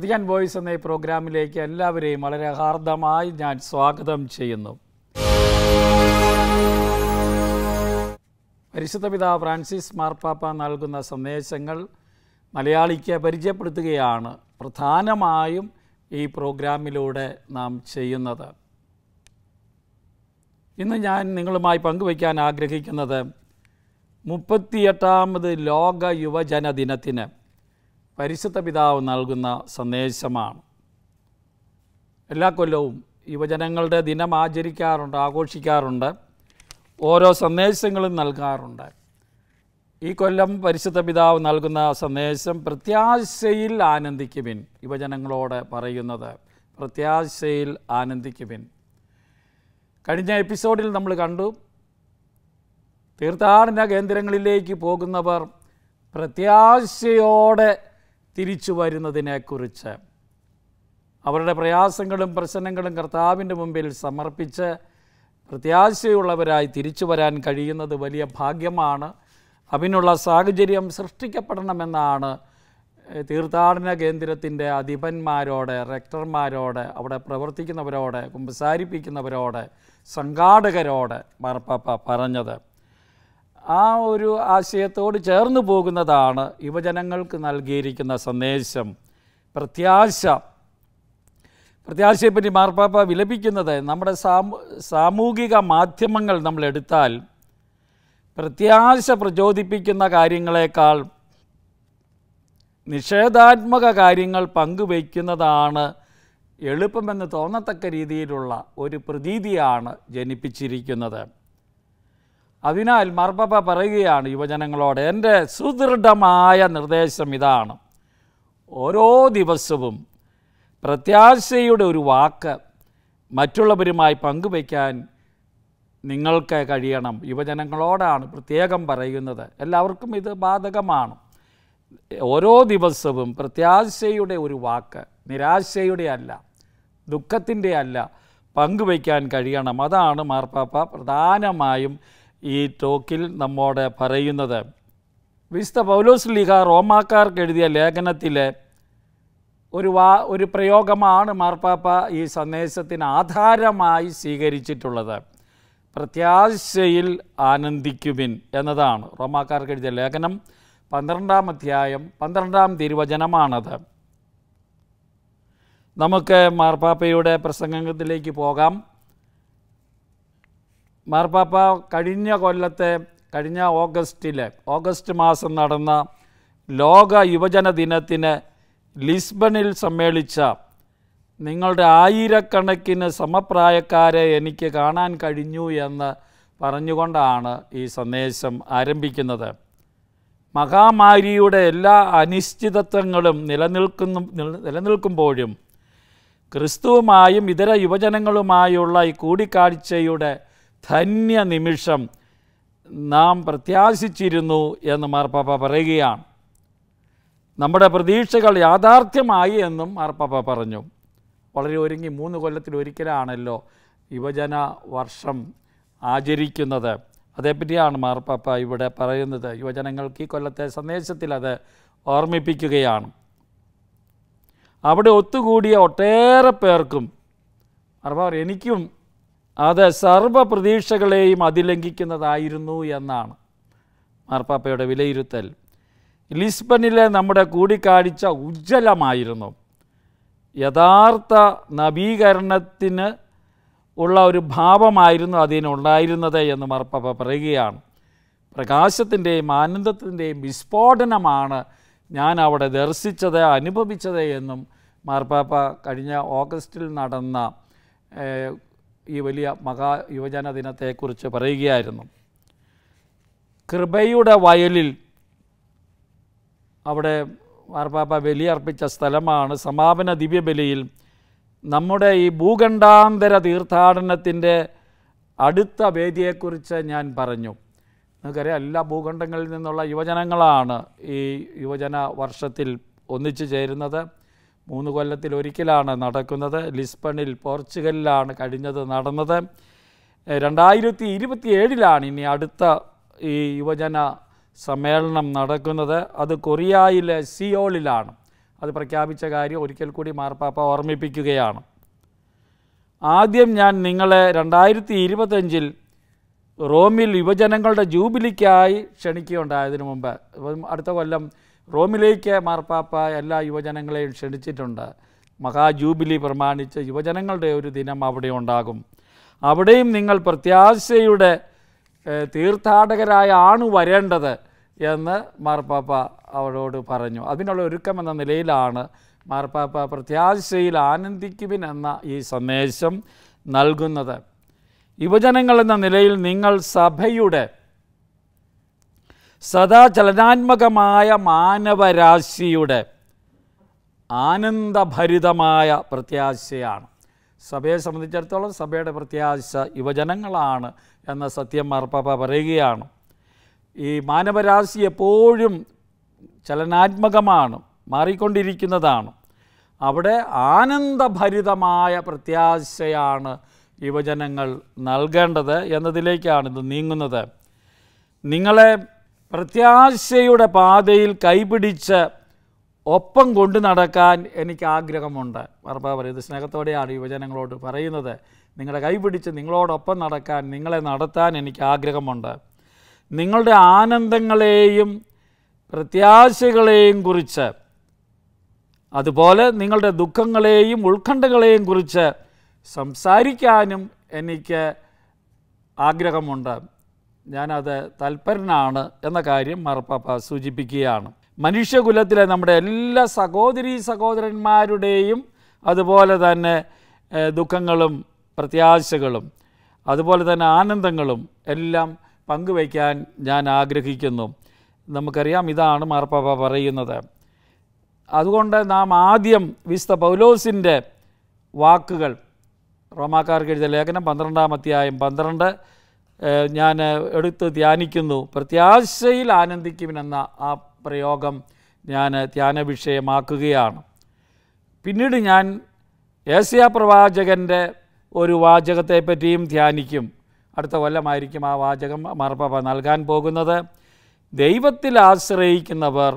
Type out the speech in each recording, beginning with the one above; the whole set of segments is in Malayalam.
വത്തിക്കാൻ വോയിസ് എന്ന ഈ പ്രോഗ്രാമിലേക്ക് എല്ലാവരെയും വളരെ ഹാർദമായി ഞാൻ സ്വാഗതം ചെയ്യുന്നു പരിശുദ്ധ പിതാ ഫ്രാൻസിസ് മാർപ്പാപ്പ നൽകുന്ന സന്ദേശങ്ങൾ മലയാളിക്ക് പരിചയപ്പെടുത്തുകയാണ് പ്രധാനമായും ഈ പ്രോഗ്രാമിലൂടെ നാം ചെയ്യുന്നത് ഇന്ന് ഞാൻ നിങ്ങളുമായി പങ്കുവയ്ക്കാൻ ആഗ്രഹിക്കുന്നത് മുപ്പത്തിയെട്ടാമത് ലോക യുവജന ദിനത്തിന് പരിശുദ്ധ പിതാവ് നൽകുന്ന സന്ദേശമാണ് എല്ലാ കൊല്ലവും യുവജനങ്ങളുടെ ദിനം ആചരിക്കാറുണ്ട് ആഘോഷിക്കാറുണ്ട് ഓരോ സന്ദേശങ്ങളും നൽകാറുണ്ട് ഈ കൊല്ലം പരിശുദ്ധ പിതാവ് നൽകുന്ന സന്ദേശം പ്രത്യാശയിൽ ആനന്ദിക്കുവിൻ യുവജനങ്ങളോട് പറയുന്നത് പ്രത്യാശയിൽ ആനന്ദിക്കുവിൻ കഴിഞ്ഞ എപ്പിസോഡിൽ നമ്മൾ കണ്ടു തീർത്ഥാടന കേന്ദ്രങ്ങളിലേക്ക് പോകുന്നവർ പ്രത്യാശയോടെ തിരിച്ചു വരുന്നതിനെക്കുറിച്ച് അവരുടെ പ്രയാസങ്ങളും പ്രശ്നങ്ങളും കർത്താവിൻ്റെ മുമ്പിൽ സമർപ്പിച്ച് പ്രത്യാശയുള്ളവരായി തിരിച്ചു വരാൻ കഴിയുന്നത് വലിയ ഭാഗ്യമാണ് അതിനുള്ള സാഹചര്യം സൃഷ്ടിക്കപ്പെടണമെന്നാണ് തീർത്ഥാടന കേന്ദ്രത്തിൻ്റെ അധിപന്മാരോട് റെക്ടർമാരോട് അവിടെ പ്രവർത്തിക്കുന്നവരോട് കുമ്പസാരിപ്പിക്കുന്നവരോട് സംഘാടകരോട് മാർപ്പാപ്പ പറഞ്ഞത് ആ ഒരു ആശയത്തോട് ചേർന്ന് പോകുന്നതാണ് യുവജനങ്ങൾക്ക് നൽകിയിരിക്കുന്ന സന്ദേശം പ്രത്യാശ പ്രത്യാശയെപ്പറ്റി മാർപ്പാപ്പ വിലപിക്കുന്നത് നമ്മുടെ സാമൂഹിക മാധ്യമങ്ങൾ നമ്മൾ എടുത്താൽ പ്രത്യാശ പ്രചോദിപ്പിക്കുന്ന കാര്യങ്ങളെക്കാൾ നിഷേധാത്മക കാര്യങ്ങൾ പങ്കുവയ്ക്കുന്നതാണ് എളുപ്പമെന്ന് തോന്നത്തക്ക രീതിയിലുള്ള ഒരു പ്രതീതിയാണ് ജനിപ്പിച്ചിരിക്കുന്നത് അതിനാൽ മർബബ പറയുകയാണ് യുവജനങ്ങളോട് എൻ്റെ സുദൃഢമായ നിർദ്ദേശം ഇതാണ് ഓരോ ദിവസവും പ്രത്യാശയുടെ ഒരു വാക്ക് മറ്റുള്ളവരുമായി പങ്കുവയ്ക്കാൻ നിങ്ങൾക്ക് കഴിയണം യുവജനങ്ങളോടാണ് പ്രത്യേകം പറയുന്നത് എല്ലാവർക്കും ഇത് ബാധകമാണ് ഓരോ ദിവസവും പ്രത്യാശയുടെ ഒരു വാക്ക് നിരാശയുടെ അല്ല ദുഃഖത്തിൻ്റെ അല്ല പങ്കുവയ്ക്കാൻ കഴിയണം അതാണ് മാർപ്പാപ്പ പ്രധാനമായും ഈ ടോക്കിൽ നമ്മോട് പറയുന്നത് വിശുദ്ധ പൗലോസ് ലീഗ റോമാക്കാർക്ക് എഴുതിയ ലേഖനത്തിലെ ഒരു വാ ഒരു പ്രയോഗമാണ് മാർപ്പാപ്പ ഈ സന്ദേശത്തിന് ആധാരമായി സ്വീകരിച്ചിട്ടുള്ളത് പ്രത്യാശയിൽ ആനന്ദിക്കുവിൻ എന്നതാണ് റോമാക്കാർക്ക് എഴുതിയ ലേഖനം പന്ത്രണ്ടാം അധ്യായം പന്ത്രണ്ടാം തിരുവചനമാണത് നമുക്ക് മാർപ്പാപ്പയുടെ പ്രസംഗത്തിലേക്ക് പോകാം മാർപ്പാപ്പ കഴിഞ്ഞ കൊല്ലത്തെ കഴിഞ്ഞ ഓഗസ്റ്റിലെ ഓഗസ്റ്റ് മാസം നടന്ന ലോക യുവജന ദിനത്തിന് ലിസ്ബണിൽ സമ്മേളിച്ച നിങ്ങളുടെ ആയിരക്കണക്കിന് സമപ്രായക്കാരെ എനിക്ക് കാണാൻ കഴിഞ്ഞു എന്ന് പറഞ്ഞുകൊണ്ടാണ് ഈ സന്ദേശം ആരംഭിക്കുന്നത് മഹാമാരിയുടെ എല്ലാ അനിശ്ചിതത്വങ്ങളും നിലനിൽക്കുന്നു നിലനിൽക്കുമ്പോഴും ക്രിസ്തുവുമായും ഇതര യുവജനങ്ങളുമായുള്ള ഈ കൂടിക്കാഴ്ചയുടെ ധന്യ നിമിഷം നാം പ്രത്യാശിച്ചിരുന്നു എന്ന് മാർപ്പാപ്പ പറയുകയാണ് നമ്മുടെ പ്രതീക്ഷകൾ യാഥാർത്ഥ്യമായി എന്നും മാർപ്പാപ്പ പറഞ്ഞു വളരെ ഒരുങ്ങി മൂന്ന് കൊല്ലത്തിൽ ഒരിക്കലാണല്ലോ യുവജന വർഷം ആചരിക്കുന്നത് അതേപ്പറ്റിയാണ് മാർപ്പാപ്പ ഇവിടെ പറയുന്നത് യുവജനങ്ങൾക്ക് ഈ കൊല്ലത്തെ സന്ദേശത്തിൽ അത് ഓർമ്മിപ്പിക്കുകയാണ് അവിടെ ഒത്തുകൂടിയ ഒട്ടേറെ പേർക്കും മാർപ്പാപ്പ എനിക്കും അത് സർവ പ്രതീക്ഷകളെയും അതിലംഘിക്കുന്നതായിരുന്നു എന്നാണ് മാർപ്പാപ്പയുടെ വിലയിരുത്തൽ ലിസ്ബണിലെ നമ്മുടെ കൂടിക്കാഴ്ച ഉജ്ജ്വലമായിരുന്നു യഥാർത്ഥ നവീകരണത്തിന് ഉള്ള ഒരു ഭാവമായിരുന്നു അതിനുണ്ടായിരുന്നത് എന്ന് മാർപ്പാപ്പ പറയുകയാണ് പ്രകാശത്തിൻ്റെയും ആനന്ദത്തിൻ്റെയും വിസ്ഫോടനമാണ് ഞാൻ അവിടെ ദർശിച്ചത് അനുഭവിച്ചത് എന്നും മാർപ്പാപ്പ കഴിഞ്ഞ ഓഗസ്റ്റിൽ നടന്ന ഈ വലിയ മഹാ യുവജന ദിനത്തെക്കുറിച്ച് പറയുകയായിരുന്നു കൃപയുടെ വയലിൽ അവിടെ മാർപ്പാപ്പ ബലിയർപ്പിച്ച സ്ഥലമാണ് സമാപന ദിവ്യബലിയിൽ നമ്മുടെ ഈ ഭൂഖണ്ഡാന്തര തീർത്ഥാടനത്തിൻ്റെ അടുത്ത വേദിയെക്കുറിച്ച് ഞാൻ പറഞ്ഞു നിങ്ങൾക്കറിയാം എല്ലാ ഭൂഖണ്ഡങ്ങളിൽ നിന്നുള്ള യുവജനങ്ങളാണ് ഈ യുവജന വർഷത്തിൽ ഒന്നിച്ചു ചേരുന്നത് മൂന്ന് കൊല്ലത്തിൽ ഒരിക്കലാണ് നടക്കുന്നത് ലിസ്ബണിൽ പോർച്ചുഗലിലാണ് കഴിഞ്ഞത് നടന്നത് രണ്ടായിരത്തി ഏഴിലാണ് ഇനി അടുത്ത ഈ യുവജന സമ്മേളനം നടക്കുന്നത് അത് കൊറിയയിലെ സിയോളിലാണ് അത് പ്രഖ്യാപിച്ച കാര്യം ഒരിക്കൽ കൂടി മാർപ്പാപ്പ ഓർമ്മിപ്പിക്കുകയാണ് ആദ്യം ഞാൻ നിങ്ങളെ രണ്ടായിരത്തി ഇരുപത്തഞ്ചിൽ റോമിൽ യുവജനങ്ങളുടെ ജൂബിലിക്കായി ക്ഷണിക്കുകയുണ്ടായതിനു മുമ്പ് അടുത്ത കൊല്ലം റോമിലേക്ക് മാർപ്പാപ്പ എല്ലാ യുവജനങ്ങളെയും ക്ഷണിച്ചിട്ടുണ്ട് മഹാജൂബിലി പ്രമാണിച്ച് യുവജനങ്ങളുടെ ഒരു ദിനം അവിടെ ഉണ്ടാകും അവിടെയും നിങ്ങൾ പ്രത്യാശയുടെ തീർത്ഥാടകരായ ആണ് വരേണ്ടത് എന്ന് മാർപ്പാപ്പ അവരോട് പറഞ്ഞു അതിനുള്ള ഒരുക്കം എന്ന നിലയിലാണ് മാർപ്പാപ്പ പ്രത്യാശയിൽ ആനന്ദിക്കുവിൻ എന്ന ഈ സന്ദേശം നൽകുന്നത് യുവജനങ്ങളെന്ന നിലയിൽ നിങ്ങൾ സഭയുടെ സദാ ചലനാത്മകമായ മാനവരാശിയുടെ ആനന്ദഭരിതമായ പ്രത്യാശയാണ് സഭയെ സംബന്ധിച്ചിടത്തോളം സഭയുടെ പ്രത്യാശ യുവജനങ്ങളാണ് എന്ന സത്യം മാർപ്പാപ്പ പറയുകയാണ് ഈ മാനവരാശി എപ്പോഴും ചലനാത്മകമാണ് മാറിക്കൊണ്ടിരിക്കുന്നതാണ് അവിടെ ആനന്ദഭരിതമായ പ്രത്യാശയാണ് യുവജനങ്ങൾ നൽകേണ്ടത് എന്നതിലേക്കാണ് ഇത് നീങ്ങുന്നത് നിങ്ങളെ പ്രത്യാശയുടെ പാതയിൽ കൈപിടിച്ച് ഒപ്പം കൊണ്ടു നടക്കാൻ എനിക്ക് ആഗ്രഹമുണ്ട് വർമ്മ പറയുന്നത് സ്നേഹത്തോടെയാണ് യുവജനങ്ങളോട് പറയുന്നത് നിങ്ങളുടെ കൈപിടിച്ച് നിങ്ങളോടൊപ്പം നടക്കാൻ നിങ്ങളെ നടത്താൻ എനിക്ക് ആഗ്രഹമുണ്ട് നിങ്ങളുടെ ആനന്ദങ്ങളെയും പ്രത്യാശകളെയും കുറിച്ച് അതുപോലെ നിങ്ങളുടെ ദുഃഖങ്ങളെയും ഉത്കണ്ഠകളെയും കുറിച്ച് സംസാരിക്കാനും എനിക്ക് ആഗ്രഹമുണ്ട് ഞാനത് തൽപരനാണ് എന്ന കാര്യം മാർപ്പാപ്പ സൂചിപ്പിക്കുകയാണ് മനുഷ്യകുലത്തിലെ നമ്മുടെ എല്ലാ സഹോദരി സഹോദരന്മാരുടെയും അതുപോലെ തന്നെ ദുഃഖങ്ങളും പ്രത്യാശകളും അതുപോലെ തന്നെ ആനന്ദങ്ങളും എല്ലാം പങ്കുവയ്ക്കാൻ ഞാൻ ആഗ്രഹിക്കുന്നു നമുക്കറിയാം ഇതാണ് മാർപ്പാപ്പ പറയുന്നത് അതുകൊണ്ട് നാം ആദ്യം വിശുദ്ധ പൗലോസിൻ്റെ വാക്കുകൾ റോമാക്കാർക്ക് എഴുതിയ ലേഖനം പന്ത്രണ്ടാം അധ്യായം പന്ത്രണ്ട് ഞാൻ എടുത്ത് ധ്യാനിക്കുന്നു പ്രത്യാശയിൽ ആനന്ദിക്കുമെന്ന ആ പ്രയോഗം ഞാൻ ധ്യാന വിഷയമാക്കുകയാണ് പിന്നീട് ഞാൻ ഏഷ്യ പ്രവാചകൻ്റെ ഒരു വാചകത്തെ പറ്റിയും ധ്യാനിക്കും അടുത്ത കൊല്ലമായിരിക്കും ആ വാചകം മറപ്പ നൽകാൻ പോകുന്നത് ദൈവത്തിൽ ആശ്രയിക്കുന്നവർ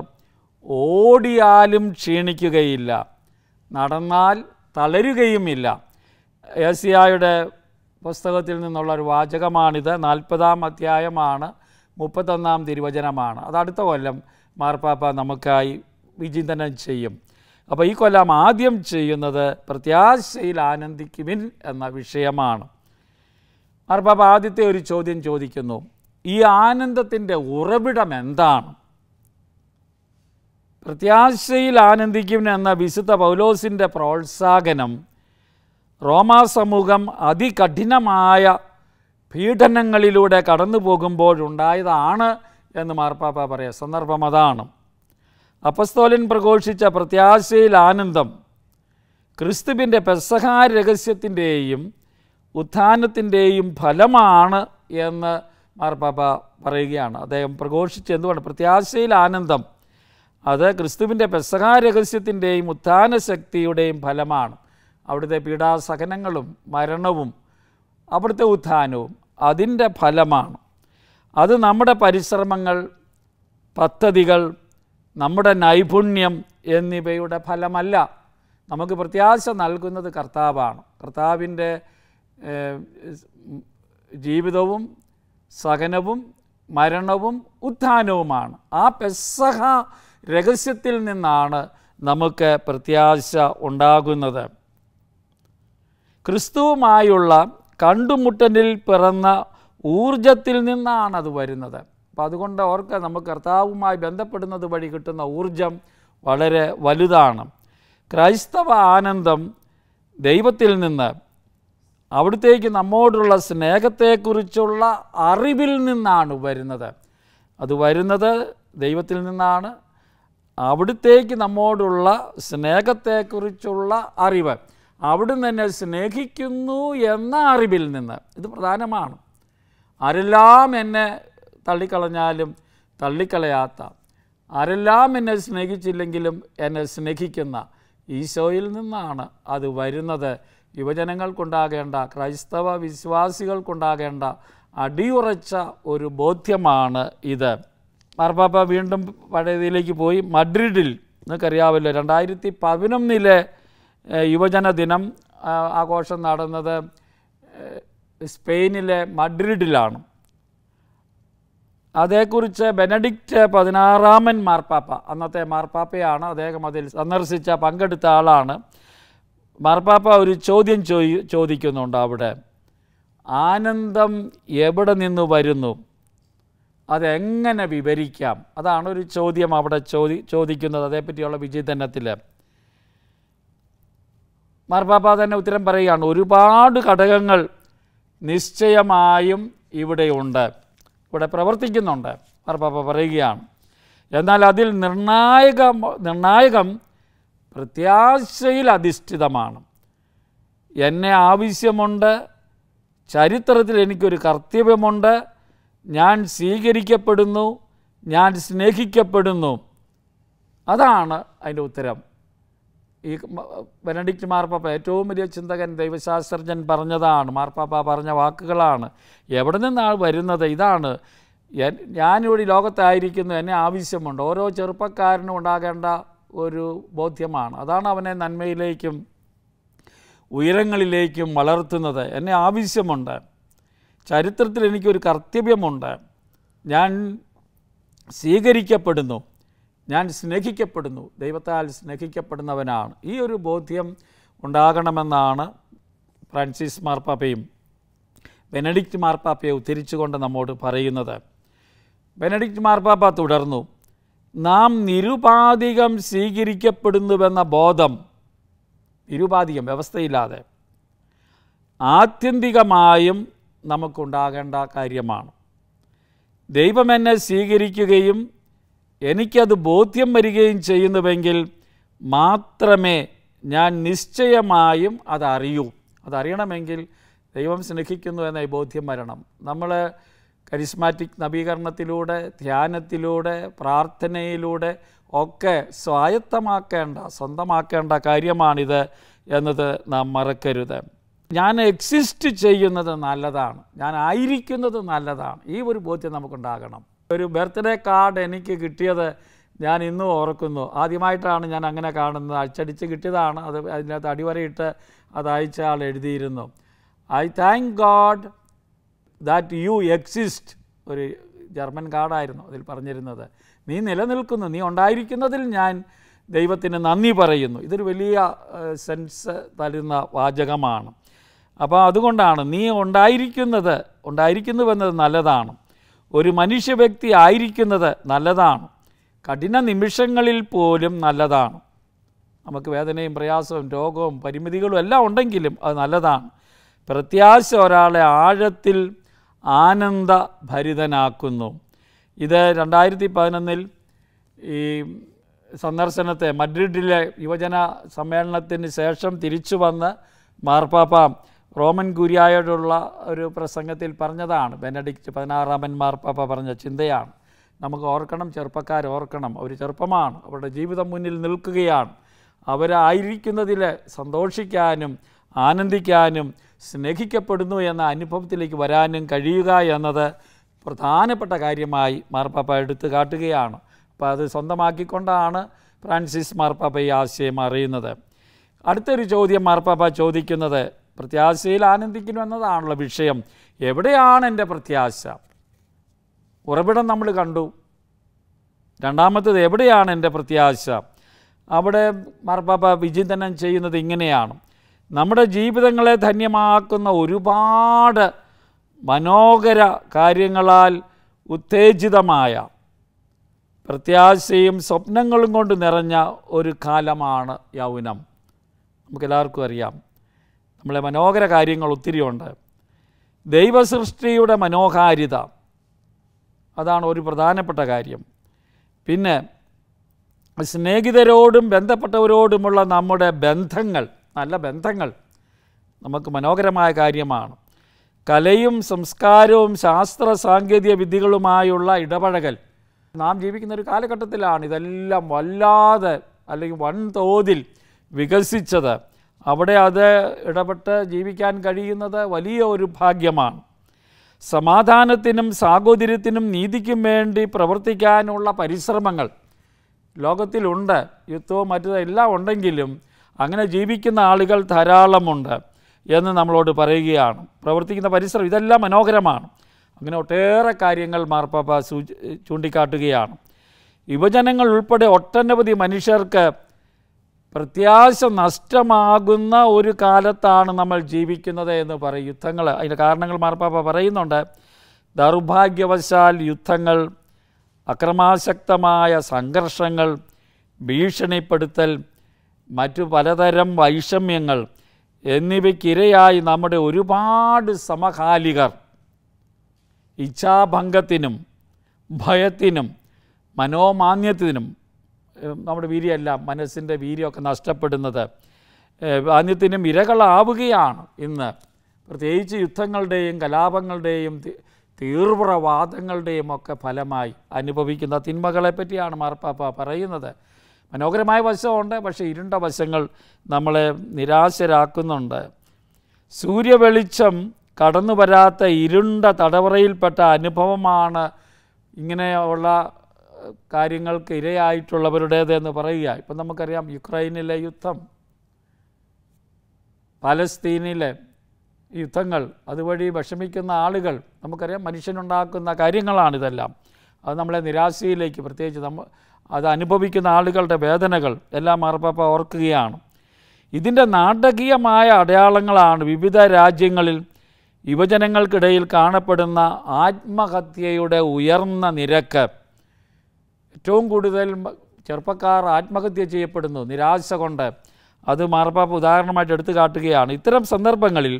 ഓടിയാലും ക്ഷീണിക്കുകയില്ല നടന്നാൽ തളരുകയുമില്ല ഏസിയായുടെ പുസ്തകത്തിൽ നിന്നുള്ള ഒരു വാചകമാണിത് നാൽപ്പതാം അധ്യായമാണ് മുപ്പത്തൊന്നാം തിരുവചനമാണ് അത് അടുത്ത കൊല്ലം മാർപ്പാപ്പ നമുക്കായി വിചിന്തനം ചെയ്യും അപ്പോൾ ഈ കൊല്ലം ആദ്യം ചെയ്യുന്നത് പ്രത്യാശയിൽ ആനന്ദിക്കുമിൻ എന്ന വിഷയമാണ് മാർപ്പാപ്പ ആദ്യത്തെ ഒരു ചോദ്യം ചോദിക്കുന്നു ഈ ആനന്ദത്തിൻ്റെ ഉറവിടം എന്താണ് പ്രത്യാശയിൽ ആനന്ദിക്കും എന്ന വിശുദ്ധ പൗലോസിൻ്റെ പ്രോത്സാഹനം റോമാ സമൂഹം അതികഠിനമായ പീഡനങ്ങളിലൂടെ കടന്നു പോകുമ്പോഴുണ്ടായതാണ് എന്ന് മാർപ്പാപ്പ പറയാം സന്ദർഭം അതാണ് അപ്പസ്തോലൻ പ്രഘോഷിച്ച പ്രത്യാശയിൽ ആനന്ദം ക്രിസ്തുവിൻ്റെ പെസഹാ രഹസ്യത്തിൻ്റെയും ഉത്ഥാനത്തിൻ്റെയും ഫലമാണ് എന്ന് മാർപ്പാപ്പ പറയുകയാണ് അദ്ദേഹം പ്രഘോഷിച്ച് എന്തുകൊണ്ട് പ്രത്യാശയിൽ ആനന്ദം അത് ക്രിസ്തുവിൻ്റെ പെസഹാ രഹസ്യത്തിൻ്റെയും ഉത്ഥാന ശക്തിയുടെയും ഫലമാണ് അവിടുത്തെ പീഡാസഹനങ്ങളും മരണവും അവിടുത്തെ ഉത്ഥാനവും അതിൻ്റെ ഫലമാണ് അത് നമ്മുടെ പരിശ്രമങ്ങൾ പദ്ധതികൾ നമ്മുടെ നൈപുണ്യം എന്നിവയുടെ ഫലമല്ല നമുക്ക് പ്രത്യാശ നൽകുന്നത് കർത്താവാണ് കർത്താവിൻ്റെ ജീവിതവും സഹനവും മരണവും ഉത്ഥാനവുമാണ് ആ പെസഹ രഹസ്യത്തിൽ നിന്നാണ് നമുക്ക് പ്രത്യാശ ഉണ്ടാകുന്നത് ക്രിസ്തുവുമായുള്ള കണ്ടുമുട്ടലിൽ പിറന്ന ഊർജത്തിൽ നിന്നാണ് അത് വരുന്നത് അപ്പോൾ അതുകൊണ്ട് ഓർക്കുക നമുക്ക് കർത്താവുമായി ബന്ധപ്പെടുന്നത് വഴി കിട്ടുന്ന ഊർജം വളരെ വലുതാണ് ക്രൈസ്തവ ആനന്ദം ദൈവത്തിൽ നിന്ന് അവിടത്തേക്ക് നമ്മോടുള്ള സ്നേഹത്തെക്കുറിച്ചുള്ള അറിവിൽ നിന്നാണ് വരുന്നത് അത് വരുന്നത് ദൈവത്തിൽ നിന്നാണ് അവിടത്തേക്ക് നമ്മോടുള്ള സ്നേഹത്തെക്കുറിച്ചുള്ള അറിവ് അവിടുന്ന് എന്നെ സ്നേഹിക്കുന്നു എന്ന അറിവിൽ നിന്ന് ഇത് പ്രധാനമാണ് ആരെല്ലാം എന്നെ തള്ളിക്കളഞ്ഞാലും തള്ളിക്കളയാത്ത ആരെല്ലാം എന്നെ സ്നേഹിച്ചില്ലെങ്കിലും എന്നെ സ്നേഹിക്കുന്ന ഈശോയിൽ നിന്നാണ് അത് വരുന്നത് യുവജനങ്ങൾക്കുണ്ടാകേണ്ട ക്രൈസ്തവ വിശ്വാസികൾക്കുണ്ടാകേണ്ട അടിയുറച്ച ഒരു ബോധ്യമാണ് ഇത് മാർപ്പാപ്പ വീണ്ടും പഴയതിലേക്ക് പോയി മഡ്രിഡിൽ നിങ്ങൾക്കറിയാവല്ലോ രണ്ടായിരത്തി പതിനൊന്നിലെ യുവജന ദിനം ആഘോഷം നടന്നത് സ്പെയിനിലെ മഡ്രിഡിലാണ് അതേക്കുറിച്ച് ബെനഡിക്റ്റ് പതിനാറാമൻ മാർപ്പാപ്പ അന്നത്തെ മാർപ്പാപ്പയാണ് അദ്ദേഹം അതിൽ സന്ദർശിച്ച പങ്കെടുത്ത ആളാണ് മാർപ്പാപ്പ ഒരു ചോദ്യം ചോദി ചോദിക്കുന്നുണ്ട് അവിടെ ആനന്ദം എവിടെ നിന്ന് വരുന്നു അതെങ്ങനെ വിവരിക്കാം അതാണ് ഒരു ചോദ്യം അവിടെ ചോദി ചോദിക്കുന്നത് അതേപ്പറ്റിയുള്ള വിചിന്തനത്തിൽ മാർബാബ തന്നെ ഉത്തരം പറയുകയാണ് ഒരുപാട് ഘടകങ്ങൾ നിശ്ചയമായും ഇവിടെയുണ്ട് ഇവിടെ പ്രവർത്തിക്കുന്നുണ്ട് മാർബാബ പറയുകയാണ് എന്നാൽ അതിൽ നിർണായക നിർണായകം പ്രത്യാശയിൽ അധിഷ്ഠിതമാണ് എന്നെ ആവശ്യമുണ്ട് ചരിത്രത്തിൽ എനിക്കൊരു കർത്തവ്യമുണ്ട് ഞാൻ സ്വീകരിക്കപ്പെടുന്നു ഞാൻ സ്നേഹിക്കപ്പെടുന്നു അതാണ് അതിൻ്റെ ഉത്തരം ഈ ബെനഡിക്റ്റ് മാർപ്പാപ്പ ഏറ്റവും വലിയ ചിന്തകൻ ദൈവശാസ്ത്രജ്ഞൻ പറഞ്ഞതാണ് മാർപ്പാപ്പ പറഞ്ഞ വാക്കുകളാണ് എവിടെ നിന്നാണ് വരുന്നത് ഇതാണ് ഞാനിവിടെ ലോകത്തായിരിക്കുന്നു എന്നെ ആവശ്യമുണ്ട് ഓരോ ചെറുപ്പക്കാരനും ഉണ്ടാകേണ്ട ഒരു ബോധ്യമാണ് അതാണ് അവനെ നന്മയിലേക്കും ഉയരങ്ങളിലേക്കും വളർത്തുന്നത് എന്നെ ആവശ്യമുണ്ട് ചരിത്രത്തിൽ എനിക്കൊരു കർത്തവ്യമുണ്ട് ഞാൻ സ്വീകരിക്കപ്പെടുന്നു ഞാൻ സ്നേഹിക്കപ്പെടുന്നു ദൈവത്താൽ സ്നേഹിക്കപ്പെടുന്നവനാണ് ഈ ഒരു ബോധ്യം ഉണ്ടാകണമെന്നാണ് ഫ്രാൻസിസ് മാർപ്പാപ്പയും ബെനഡിക്റ്റ് മാർപ്പാപ്പയെ ഉദ്ധരിച്ചുകൊണ്ട് നമ്മോട് പറയുന്നത് ബെനഡിക്റ്റ് മാർപ്പാപ്പ തുടർന്നു നാം നിരുപാധികം സ്വീകരിക്കപ്പെടുന്നുവെന്ന ബോധം നിരുപാധികം വ്യവസ്ഥയില്ലാതെ ആത്യന്തികമായും നമുക്കുണ്ടാകേണ്ട കാര്യമാണ് ദൈവം എന്നെ സ്വീകരിക്കുകയും എനിക്കത് ബോധ്യം വരികയും ചെയ്യുന്നുവെങ്കിൽ മാത്രമേ ഞാൻ നിശ്ചയമായും അതറിയൂ അതറിയണമെങ്കിൽ ദൈവം സ്നേഹിക്കുന്നു എന്ന ബോധ്യം വരണം നമ്മൾ കരിസ്മാറ്റിക് നവീകരണത്തിലൂടെ ധ്യാനത്തിലൂടെ പ്രാർത്ഥനയിലൂടെ ഒക്കെ സ്വായത്തമാക്കേണ്ട സ്വന്തമാക്കേണ്ട കാര്യമാണിത് എന്നത് നാം മറക്കരുത് ഞാൻ എക്സിസ്റ്റ് ചെയ്യുന്നത് നല്ലതാണ് ഞാൻ ആയിരിക്കുന്നത് നല്ലതാണ് ഈ ഒരു ബോധ്യം നമുക്കുണ്ടാകണം ഒരു ബർത്ത്ഡേ കാർഡ് എനിക്ക് കിട്ടിയത് ഞാൻ ഇന്നും ഓർക്കുന്നു ആദ്യമായിട്ടാണ് ഞാൻ അങ്ങനെ കാണുന്നത് അച്ചടിച്ച് കിട്ടിയതാണ് അത് അതിനകത്ത് അടിവരയിട്ട് അത് അയച്ച ആൾ എഴുതിയിരുന്നു I thank God that you exist ഒരു ജർമ്മൻ കാർഡായിരുന്നു അതിൽ പറഞ്ഞിരുന്നത് നീ നിലനിൽക്കുന്നു നീ ഉണ്ടായിരിക്കുന്നതിൽ ഞാൻ ദൈവത്തിന് നന്ദി പറയുന്നു ഇതൊരു വലിയ സെൻസ് തരുന്ന വാചകമാണ് അപ്പോൾ അതുകൊണ്ടാണ് നീ ഉണ്ടായിരിക്കുന്നത് ഉണ്ടായിരിക്കുന്നുവെന്നത് നല്ലതാണ് ഒരു മനുഷ്യ വ്യക്തി ആയിരിക്കുന്നത് നല്ലതാണ് കഠിന നിമിഷങ്ങളിൽ പോലും നല്ലതാണ് നമുക്ക് വേദനയും പ്രയാസവും രോഗവും പരിമിതികളും എല്ലാം ഉണ്ടെങ്കിലും അത് നല്ലതാണ് പ്രത്യാശ ഒരാളെ ആഴത്തിൽ ആനന്ദ ഭരിതനാക്കുന്നു ഇത് രണ്ടായിരത്തി പതിനൊന്നിൽ ഈ സന്ദർശനത്തെ മഡ്രിഡിലെ യുവജന സമ്മേളനത്തിന് ശേഷം തിരിച്ചു വന്ന് മാർപ്പാപ്പ റോമൻ ഗുരിയായോടുള്ള ഒരു പ്രസംഗത്തിൽ പറഞ്ഞതാണ് ബെനഡിക്റ്റ് പതിനാറാമൻ മാർപ്പാപ്പ പറഞ്ഞ ചിന്തയാണ് നമുക്ക് ഓർക്കണം ചെറുപ്പക്കാർ ഓർക്കണം അവർ ചെറുപ്പമാണ് അവരുടെ ജീവിതം മുന്നിൽ നിൽക്കുകയാണ് അവരായിരിക്കുന്നതിൽ സന്തോഷിക്കാനും ആനന്ദിക്കാനും സ്നേഹിക്കപ്പെടുന്നു എന്ന അനുഭവത്തിലേക്ക് വരാനും കഴിയുക എന്നത് പ്രധാനപ്പെട്ട കാര്യമായി മാർപ്പാപ്പ എടുത്തു കാട്ടുകയാണ് അപ്പോൾ അത് സ്വന്തമാക്കിക്കൊണ്ടാണ് ഫ്രാൻസിസ് മാർപ്പാപ്പ ഈ ആശയം അറിയുന്നത് അടുത്തൊരു ചോദ്യം മാർപ്പാപ്പ ചോദിക്കുന്നത് പ്രത്യാശയിൽ ആനന്ദിക്കുന്നു എന്നതാണല്ലോ വിഷയം എവിടെയാണ് എൻ്റെ പ്രത്യാശ ഉറവിടം നമ്മൾ കണ്ടു രണ്ടാമത്തത് എവിടെയാണ് എൻ്റെ പ്രത്യാശ അവിടെ മാർപ്പാപ്പ വിചിന്തനം ചെയ്യുന്നത് ഇങ്ങനെയാണ് നമ്മുടെ ജീവിതങ്ങളെ ധന്യമാക്കുന്ന ഒരുപാട് മനോഹര കാര്യങ്ങളാൽ ഉത്തേജിതമായ പ്രത്യാശയും സ്വപ്നങ്ങളും കൊണ്ട് നിറഞ്ഞ ഒരു കാലമാണ് യൗനം നമുക്കെല്ലാവർക്കും അറിയാം നമ്മളെ മനോഹര കാര്യങ്ങൾ ഒത്തിരിയുണ്ട് ദൈവസൃഷ്ടിയുടെ മനോഹാരിത അതാണ് ഒരു പ്രധാനപ്പെട്ട കാര്യം പിന്നെ സ്നേഹിതരോടും ബന്ധപ്പെട്ടവരോടുമുള്ള നമ്മുടെ ബന്ധങ്ങൾ നല്ല ബന്ധങ്ങൾ നമുക്ക് മനോഹരമായ കാര്യമാണ് കലയും സംസ്കാരവും ശാസ്ത്ര സാങ്കേതിക വിദ്യകളുമായുള്ള ഇടപഴകൽ നാം ജീവിക്കുന്ന ഒരു കാലഘട്ടത്തിലാണ് ഇതെല്ലാം വല്ലാതെ അല്ലെങ്കിൽ വൻതോതിൽ വികസിച്ചത് അവിടെ അത് ഇടപെട്ട് ജീവിക്കാൻ കഴിയുന്നത് വലിയ ഒരു ഭാഗ്യമാണ് സമാധാനത്തിനും സാഹോദര്യത്തിനും നീതിക്കും വേണ്ടി പ്രവർത്തിക്കാനുള്ള പരിശ്രമങ്ങൾ ലോകത്തിലുണ്ട് യുദ്ധവും മറ്റു എല്ലാം ഉണ്ടെങ്കിലും അങ്ങനെ ജീവിക്കുന്ന ആളുകൾ ധാരാളമുണ്ട് എന്ന് നമ്മളോട് പറയുകയാണ് പ്രവർത്തിക്കുന്ന പരിസരം ഇതെല്ലാം മനോഹരമാണ് അങ്ങനെ ഒട്ടേറെ കാര്യങ്ങൾ മാർപ്പാപ്പ സൂ ചൂണ്ടിക്കാട്ടുകയാണ് യുവജനങ്ങൾ ഉൾപ്പെടെ ഒട്ടനവധി മനുഷ്യർക്ക് പ്രത്യാശ നഷ്ടമാകുന്ന ഒരു കാലത്താണ് നമ്മൾ ജീവിക്കുന്നത് എന്ന് പറയും യുദ്ധങ്ങൾ അതിൻ്റെ കാരണങ്ങൾ മാർപ്പാപ്പ പറയുന്നുണ്ട് ദൗർഭാഗ്യവശാൽ യുദ്ധങ്ങൾ അക്രമാശക്തമായ സംഘർഷങ്ങൾ ഭീഷണിപ്പെടുത്തൽ മറ്റു പലതരം വൈഷമ്യങ്ങൾ എന്നിവയ്ക്കിരയായി നമ്മുടെ ഒരുപാട് സമകാലികർ ഇച്ഛാഭംഗത്തിനും ഭയത്തിനും മനോമാന്യത്തിനും നമ്മുടെ വീര്യമല്ല മനസ്സിൻ്റെ വീര്യമൊക്കെ നഷ്ടപ്പെടുന്നത് അന്യത്തിനും ഇരകളാവുകയാണ് ഇന്ന് പ്രത്യേകിച്ച് യുദ്ധങ്ങളുടെയും കലാപങ്ങളുടെയും തീവ്രവാദങ്ങളുടെയും ഒക്കെ ഫലമായി അനുഭവിക്കുന്ന തിന്മകളെ പറ്റിയാണ് മാർപ്പാപ്പ പറയുന്നത് മനോഹരമായ വശമുണ്ട് പക്ഷേ ഇരുണ്ട വശങ്ങൾ നമ്മളെ നിരാശരാക്കുന്നുണ്ട് സൂര്യവെളിച്ചം കടന്നു വരാത്ത ഇരുണ്ട തടവറയിൽപ്പെട്ട അനുഭവമാണ് ഇങ്ങനെയുള്ള കാര്യങ്ങൾക്ക് ഇരയായിട്ടുള്ളവരുടേതെന്ന് പറയുക ഇപ്പം നമുക്കറിയാം യുക്രൈനിലെ യുദ്ധം പലസ്തീനിലെ യുദ്ധങ്ങൾ അതുവഴി വിഷമിക്കുന്ന ആളുകൾ നമുക്കറിയാം മനുഷ്യനുണ്ടാക്കുന്ന കാര്യങ്ങളാണിതെല്ലാം അത് നമ്മളെ നിരാശയിലേക്ക് പ്രത്യേകിച്ച് നമ്മൾ അത് അനുഭവിക്കുന്ന ആളുകളുടെ വേദനകൾ എല്ലാം മാർപ്പാപ്പ ഓർക്കുകയാണ് ഇതിൻ്റെ നാടകീയമായ അടയാളങ്ങളാണ് വിവിധ രാജ്യങ്ങളിൽ യുവജനങ്ങൾക്കിടയിൽ കാണപ്പെടുന്ന ആത്മഹത്യയുടെ ഉയർന്ന നിരക്ക് ഏറ്റവും കൂടുതൽ ചെറുപ്പക്കാർ ആത്മഹത്യ ചെയ്യപ്പെടുന്നു നിരാശ കൊണ്ട് അത് മാർപ്പാപ്പ ഉദാഹരണമായിട്ട് എടുത്തു കാട്ടുകയാണ് ഇത്തരം സന്ദർഭങ്ങളിൽ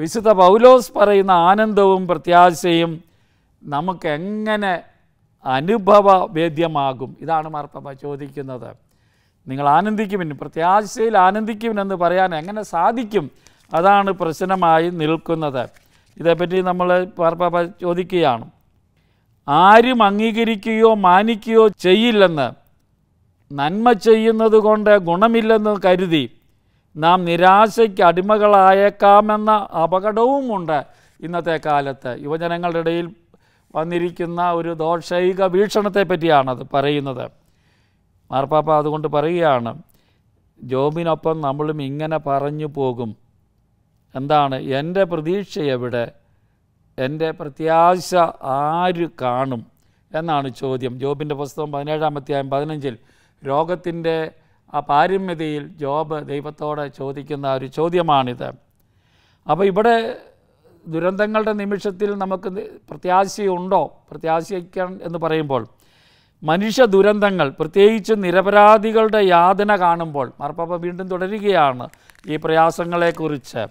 വിശുദ്ധ പൗലോസ് പറയുന്ന ആനന്ദവും പ്രത്യാശയും നമുക്ക് എങ്ങനെ അനുഭവവേദ്യമാകും ഇതാണ് മാർപ്പാപ്പ ചോദിക്കുന്നത് നിങ്ങൾ ആനന്ദിക്കുമെന്ന് പ്രത്യാശയിൽ ആനന്ദിക്കുമെന്ന് എന്ന് പറയാൻ എങ്ങനെ സാധിക്കും അതാണ് പ്രശ്നമായി നിൽക്കുന്നത് ഇതേപ്പറ്റി നമ്മൾ മാർപ്പാപ്പ ചോദിക്കുകയാണ് ആരും അംഗീകരിക്കുകയോ മാനിക്കുകയോ ചെയ്യില്ലെന്ന് നന്മ ചെയ്യുന്നത് കൊണ്ട് ഗുണമില്ലെന്ന് കരുതി നാം നിരാശയ്ക്ക് അടിമകളായേക്കാമെന്ന അപകടവുമുണ്ട് ഇന്നത്തെ കാലത്ത് യുവജനങ്ങളുടെ ഇടയിൽ വന്നിരിക്കുന്ന ഒരു ദോഷൈക വീക്ഷണത്തെ പറ്റിയാണത് പറയുന്നത് മാർപ്പാപ്പ അതുകൊണ്ട് പറയുകയാണ് ജോബിനൊപ്പം നമ്മളും ഇങ്ങനെ പറഞ്ഞു പോകും എന്താണ് എൻ്റെ പ്രതീക്ഷ എവിടെ എൻ്റെ പ്രത്യാശ ആര് കാണും എന്നാണ് ചോദ്യം ജോബിൻ്റെ പുസ്തകം അധ്യായം പതിനഞ്ചിൽ രോഗത്തിൻ്റെ ആ പാരമ്യതയിൽ ജോബ് ദൈവത്തോടെ ചോദിക്കുന്ന ഒരു ചോദ്യമാണിത് അപ്പോൾ ഇവിടെ ദുരന്തങ്ങളുടെ നിമിഷത്തിൽ നമുക്ക് പ്രത്യാശയുണ്ടോ പ്രത്യാശിക്കാൻ എന്ന് പറയുമ്പോൾ മനുഷ്യ ദുരന്തങ്ങൾ പ്രത്യേകിച്ച് നിരപരാധികളുടെ യാതന കാണുമ്പോൾ മാർപ്പാപ്പ വീണ്ടും തുടരുകയാണ് ഈ പ്രയാസങ്ങളെക്കുറിച്ച്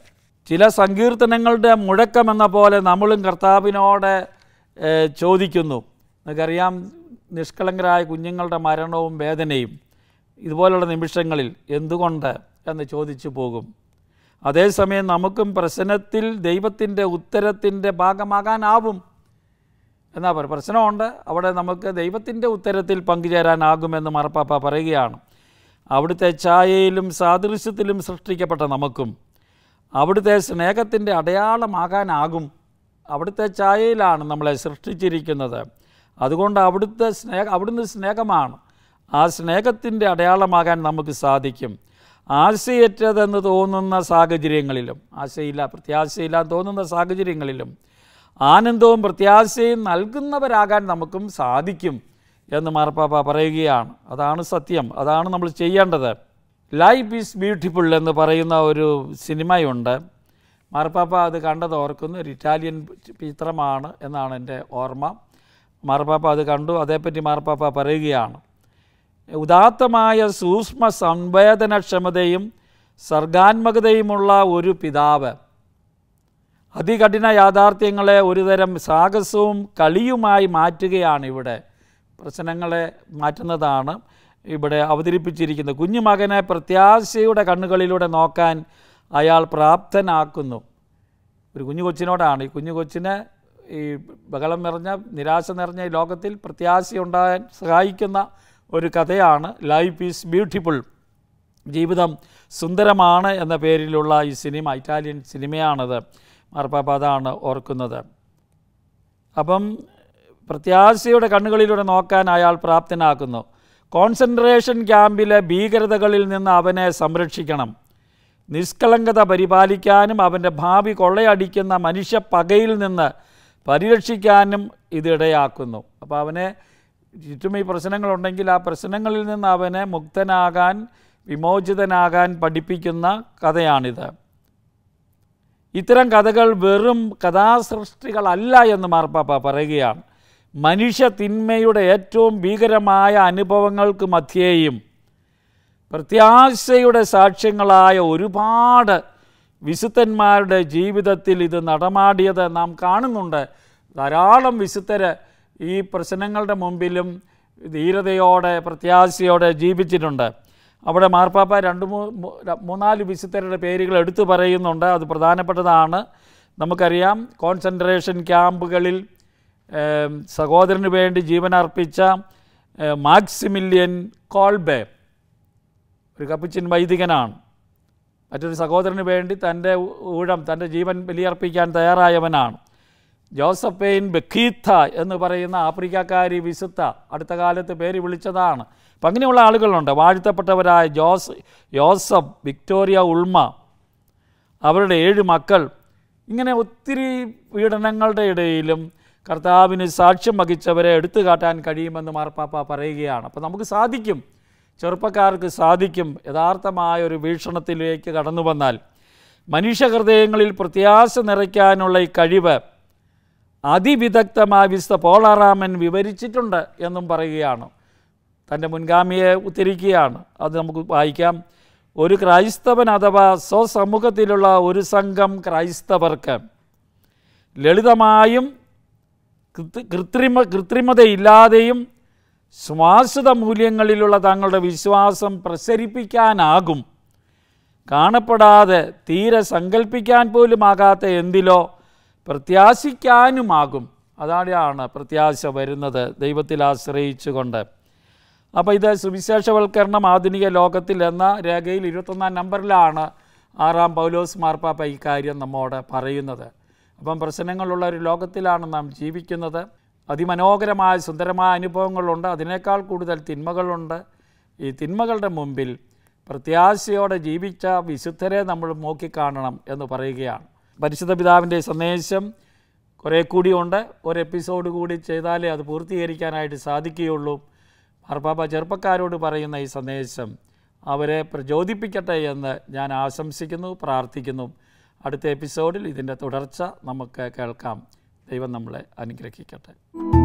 ചില സങ്കീർത്തനങ്ങളുടെ മുഴക്കമെന്ന പോലെ നമ്മളും കർത്താവിനോട് ചോദിക്കുന്നു നമുക്കറിയാം നിഷ്കളങ്കരായ കുഞ്ഞുങ്ങളുടെ മരണവും വേദനയും ഇതുപോലുള്ള നിമിഷങ്ങളിൽ എന്തുകൊണ്ട് എന്ന് ചോദിച്ചു പോകും അതേസമയം നമുക്കും പ്രശ്നത്തിൽ ദൈവത്തിൻ്റെ ഉത്തരത്തിൻ്റെ ഭാഗമാകാനാവും എന്നാ പറയുക പ്രശ്നമുണ്ട് അവിടെ നമുക്ക് ദൈവത്തിൻ്റെ ഉത്തരത്തിൽ പങ്കുചേരാനാകുമെന്ന് മറപ്പാപ്പ പറയുകയാണ് അവിടുത്തെ ഛായയിലും സാദൃശ്യത്തിലും സൃഷ്ടിക്കപ്പെട്ട നമുക്കും അവിടുത്തെ സ്നേഹത്തിൻ്റെ അടയാളമാകാനാകും അവിടുത്തെ ചായയിലാണ് നമ്മളെ സൃഷ്ടിച്ചിരിക്കുന്നത് അതുകൊണ്ട് അവിടുത്തെ സ്നേഹ അവിടുന്ന് സ്നേഹമാണ് ആ സ്നേഹത്തിൻ്റെ അടയാളമാകാൻ നമുക്ക് സാധിക്കും ആശയറ്റതെന്ന് തോന്നുന്ന സാഹചര്യങ്ങളിലും ആശയില്ല പ്രത്യാശയില്ല തോന്നുന്ന സാഹചര്യങ്ങളിലും ആനന്ദവും പ്രത്യാശയും നൽകുന്നവരാകാൻ നമുക്കും സാധിക്കും എന്ന് മാർപ്പാപ്പ പറയുകയാണ് അതാണ് സത്യം അതാണ് നമ്മൾ ചെയ്യേണ്ടത് ലൈഫ് ഈസ് ബ്യൂട്ടിഫുൾ എന്ന് പറയുന്ന ഒരു സിനിമയുണ്ട് മാർപ്പാപ്പ അത് കണ്ടത് ഓർക്കുന്നു ഒരു ഇറ്റാലിയൻ ചിത്രമാണ് എന്നാണ് എൻ്റെ ഓർമ്മ മാർപ്പാപ്പ അത് കണ്ടു അതേപ്പറ്റി മാർപ്പാപ്പ പറയുകയാണ് ഉദാത്തമായ സൂക്ഷ്മ സംവേദനക്ഷമതയും സർഗാത്മകതയുമുള്ള ഒരു പിതാവ് അതികഠിന യാഥാർത്ഥ്യങ്ങളെ ഒരുതരം സാഹസവും കളിയുമായി മാറ്റുകയാണ് ഇവിടെ പ്രശ്നങ്ങളെ മാറ്റുന്നതാണ് ഇവിടെ അവതരിപ്പിച്ചിരിക്കുന്നത് കുഞ്ഞുമകനെ പ്രത്യാശയുടെ കണ്ണുകളിലൂടെ നോക്കാൻ അയാൾ പ്രാപ്തനാക്കുന്നു ഒരു കുഞ്ഞു കൊച്ചിനോടാണ് ഈ കുഞ്ഞു കൊച്ചിനെ ഈ ബഹളം നിറഞ്ഞ നിരാശ നിറഞ്ഞ ഈ ലോകത്തിൽ പ്രത്യാശയുണ്ടാകാൻ സഹായിക്കുന്ന ഒരു കഥയാണ് ലൈഫ് ഈസ് ബ്യൂട്ടിഫുൾ ജീവിതം സുന്ദരമാണ് എന്ന പേരിലുള്ള ഈ സിനിമ ഇറ്റാലിയൻ സിനിമയാണത് മാർപ്പാപ്പ അതാണ് ഓർക്കുന്നത് അപ്പം പ്രത്യാശയുടെ കണ്ണുകളിലൂടെ നോക്കാൻ അയാൾ പ്രാപ്തനാക്കുന്നു കോൺസെൻട്രേഷൻ ക്യാമ്പിലെ ഭീകരതകളിൽ നിന്ന് അവനെ സംരക്ഷിക്കണം നിഷ്കളങ്കത പരിപാലിക്കാനും അവൻ്റെ ഭാവി കൊള്ളയടിക്കുന്ന മനുഷ്യ പകയിൽ നിന്ന് പരിരക്ഷിക്കാനും ഇതിടയാക്കുന്നു അപ്പോൾ അവനെ ചുറ്റും ഈ പ്രശ്നങ്ങളുണ്ടെങ്കിൽ ആ പ്രശ്നങ്ങളിൽ നിന്ന് അവനെ മുക്തനാകാൻ വിമോചിതനാകാൻ പഠിപ്പിക്കുന്ന കഥയാണിത് ഇത്തരം കഥകൾ വെറും കഥാസൃഷ്ടികളല്ല എന്ന് മാർപ്പാപ്പ പറയുകയാണ് മനുഷ്യ തിന്മയുടെ ഏറ്റവും ഭീകരമായ അനുഭവങ്ങൾക്ക് മധ്യേയും പ്രത്യാശയുടെ സാക്ഷ്യങ്ങളായ ഒരുപാട് വിശുദ്ധന്മാരുടെ ജീവിതത്തിൽ ഇത് നടമാടിയത് നാം കാണുന്നുണ്ട് ധാരാളം വിശുദ്ധർ ഈ പ്രശ്നങ്ങളുടെ മുമ്പിലും ധീരതയോടെ പ്രത്യാശയോടെ ജീവിച്ചിട്ടുണ്ട് അവിടെ മാർപ്പാപ്പ രണ്ട് മൂന്നാല് വിശുദ്ധരുടെ പേരുകൾ എടുത്തു പറയുന്നുണ്ട് അത് പ്രധാനപ്പെട്ടതാണ് നമുക്കറിയാം കോൺസെൻട്രേഷൻ ക്യാമ്പുകളിൽ സഹോദരന് വേണ്ടി ജീവൻ അർപ്പിച്ച മാക്സിമില്യൻ കോൾബെ ഒരു കപ്പിച്ചിൻ വൈദികനാണ് മറ്റൊരു സഹോദരന് വേണ്ടി തൻ്റെ ഊഴം തൻ്റെ ജീവൻ ബലിയർപ്പിക്കാൻ തയ്യാറായവനാണ് ജോസഫൈൻ ബഖീത്ത എന്ന് പറയുന്ന ആഫ്രിക്കക്കാരി വിശുദ്ധ അടുത്ത കാലത്ത് പേര് വിളിച്ചതാണ് അപ്പം അങ്ങനെയുള്ള ആളുകളുണ്ട് വാഴ്ത്തപ്പെട്ടവരായ ജോസ് ജോസഫ് വിക്ടോറിയ ഉൾമ അവരുടെ ഏഴ് മക്കൾ ഇങ്ങനെ ഒത്തിരി പീഡനങ്ങളുടെ ഇടയിലും കർത്താവിന് സാക്ഷ്യം വഹിച്ചവരെ എടുത്തു കാട്ടാൻ കഴിയുമെന്ന് മാർപ്പാപ്പ പറയുകയാണ് അപ്പോൾ നമുക്ക് സാധിക്കും ചെറുപ്പക്കാർക്ക് സാധിക്കും യഥാർത്ഥമായ ഒരു വീക്ഷണത്തിലേക്ക് കടന്നു വന്നാൽ മനുഷ്യഹൃദയങ്ങളിൽ പ്രത്യാശ നിറയ്ക്കാനുള്ള ഈ കഴിവ് അതിവിദഗ്ധമായി വിസ്ത പോളാറാമൻ വിവരിച്ചിട്ടുണ്ട് എന്നും പറയുകയാണ് തൻ്റെ മുൻഗാമിയെ ഉദ്ധരിക്കുകയാണ് അത് നമുക്ക് വായിക്കാം ഒരു ക്രൈസ്തവൻ അഥവാ സ്വസമൂഹത്തിലുള്ള ഒരു സംഘം ക്രൈസ്തവർക്ക് ലളിതമായും കൃത്രിമ കൃത്രിമതയില്ലാതെയും ശ്വാസത മൂല്യങ്ങളിലുള്ള തങ്ങളുടെ വിശ്വാസം പ്രസരിപ്പിക്കാനാകും കാണപ്പെടാതെ തീരെ സങ്കല്പിക്കാൻ പോലും ആകാത്ത എന്തിലോ പ്രത്യാശിക്കാനുമാകും അതാണ് പ്രത്യാശ വരുന്നത് ദൈവത്തിൽ ആശ്രയിച്ചുകൊണ്ട് അപ്പോൾ ഇത് സുവിശേഷവൽക്കരണം ആധുനിക ലോകത്തിൽ എന്ന രേഖയിൽ ഇരുപത്തൊന്നാം നമ്പറിലാണ് ആറാം പൗലോസ് മാർപ്പാപ്പ ഇക്കാര്യം നമ്മോട് പറയുന്നത് അപ്പം പ്രശ്നങ്ങളുള്ള ഒരു ലോകത്തിലാണ് നാം ജീവിക്കുന്നത് അതിമനോഹരമായ സുന്ദരമായ അനുഭവങ്ങളുണ്ട് അതിനേക്കാൾ കൂടുതൽ തിന്മകളുണ്ട് ഈ തിന്മകളുടെ മുമ്പിൽ പ്രത്യാശയോടെ ജീവിച്ച വിശുദ്ധരെ നമ്മൾ നോക്കിക്കാണണം എന്ന് പറയുകയാണ് പരിശുദ്ധ പിതാവിൻ്റെ സന്ദേശം കുറേ കൂടിയുണ്ട് ഒരു എപ്പിസോഡ് കൂടി ചെയ്താലേ അത് പൂർത്തീകരിക്കാനായിട്ട് സാധിക്കുകയുള്ളൂ മാർപ്പാപ്പ ചെറുപ്പക്കാരോട് പറയുന്ന ഈ സന്ദേശം അവരെ പ്രചോദിപ്പിക്കട്ടെ എന്ന് ഞാൻ ആശംസിക്കുന്നു പ്രാർത്ഥിക്കുന്നു അടുത്ത എപ്പിസോഡിൽ ഇതിൻ്റെ തുടർച്ച നമുക്ക് കേൾക്കാം ദൈവം നമ്മളെ അനുഗ്രഹിക്കട്ടെ